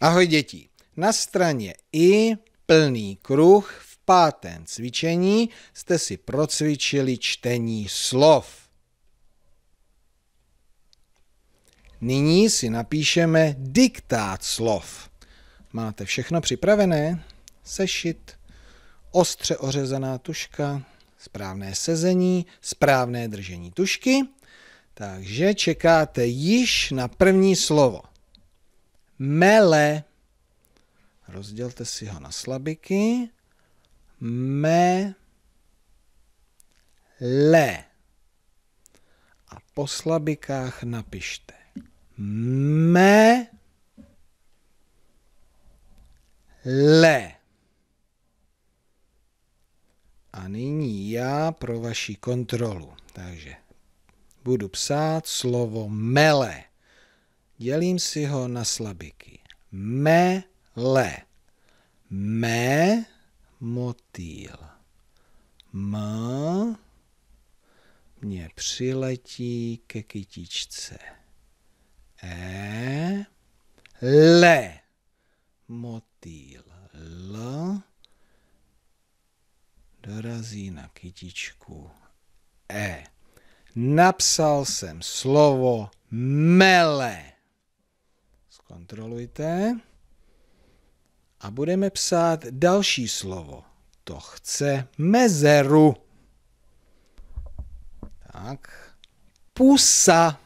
Ahoj děti. Na straně I plný kruh v pátém cvičení jste si procvičili čtení slov. Nyní si napíšeme diktát slov. Máte všechno připravené? Sešit, ostře ořezaná tuška, správné sezení, správné držení tušky. Takže čekáte již na první slovo mele. Rozdělte si ho na slabiky. Me, le. A po slabikách napište me, le. A nyní já pro vaši kontrolu. Takže budu psát slovo mele dělím si ho na slabiky. Mele. me motýl. M mě přiletí ke kytičce. E le motýl. L dorazí na kytičku. E. Napsal jsem slovo mele zkontrolujte. A budeme psát další slovo. To chce mezeru. Tak. Pusa.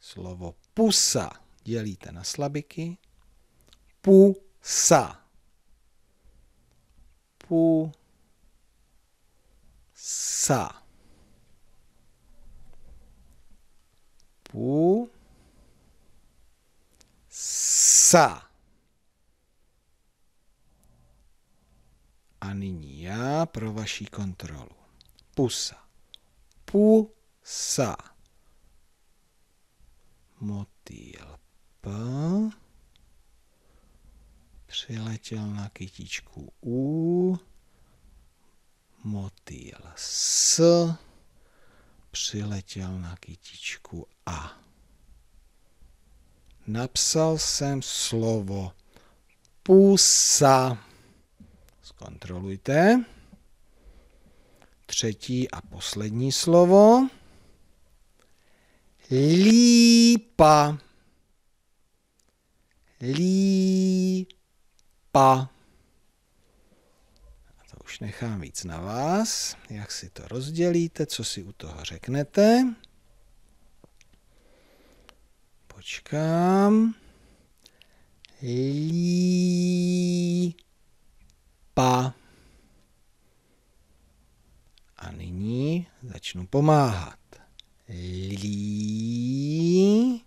Slovo pusa dělíte na slabiky. Pusa. Pusa. Pusa sa. A nyní já pro vaši kontrolu. Pusa. Pusa. Motýl P. Přiletěl na kytičku U. Motýl S. Přiletěl na kytičku A. Napsal jsem slovo pusa. Zkontrolujte. Třetí a poslední slovo. Lípa. Lípa. A to už nechám víc na vás, jak si to rozdělíte, co si u toho řeknete počkám. Lípa. A nyní začnu pomáhat. Lí.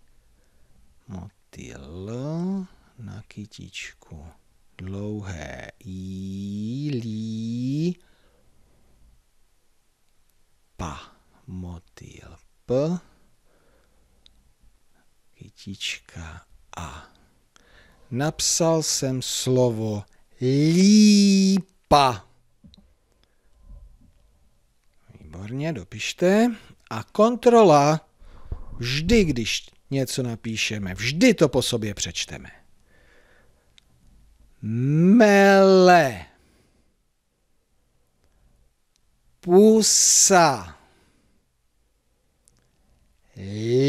Motyl na kytičku. Dlouhé i lí. Pa. Motyl p. Kytička A. Napsal jsem slovo lípa. Výborně, dopište. A kontrola vždy, když něco napíšeme, vždy to po sobě přečteme. Mele. Pusa.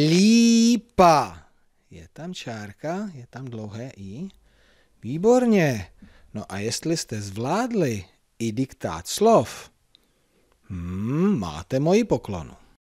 Lípa. Je tam čárka, je tam dlouhé i. Výborně. No a jestli jste zvládli i diktát slov, hmm, máte moji poklonu.